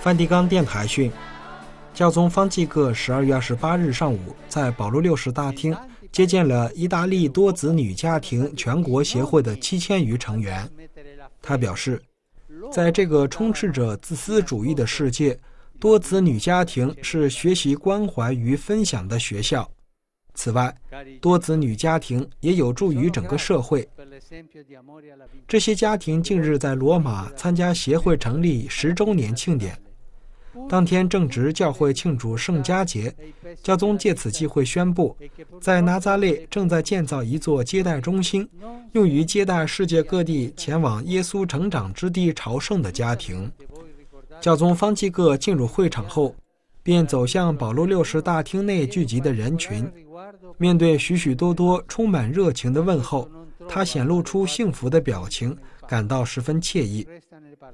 梵蒂冈电台讯，教宗方济各十二月二十八日上午在保罗六世大厅接见了意大利多子女家庭全国协会的七千余成员。他表示，在这个充斥着自私主义的世界，多子女家庭是学习关怀与分享的学校。此外，多子女家庭也有助于整个社会。这些家庭近日在罗马参加协会成立十周年庆典。当天正值教会庆祝圣佳节，教宗借此机会宣布，在拿扎勒正在建造一座接待中心，用于接待世界各地前往耶稣成长之地朝圣的家庭。教宗方济各进入会场后，便走向保罗六世大厅内聚集的人群，面对许许多多充满热情的问候，他显露出幸福的表情，感到十分惬意。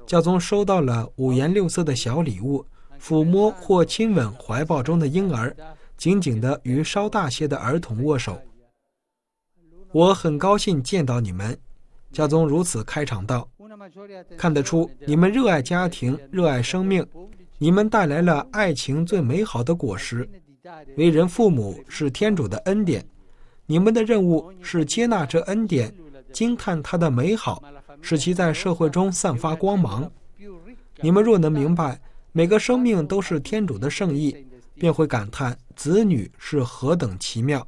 教宗收到了五颜六色的小礼物。抚摸或亲吻怀抱中的婴儿，紧紧地与稍大些的儿童握手。我很高兴见到你们，教宗如此开场道。看得出你们热爱家庭，热爱生命，你们带来了爱情最美好的果实。为人父母是天主的恩典，你们的任务是接纳这恩典，惊叹它的美好，使其在社会中散发光芒。你们若能明白。每个生命都是天主的圣意，便会感叹子女是何等奇妙。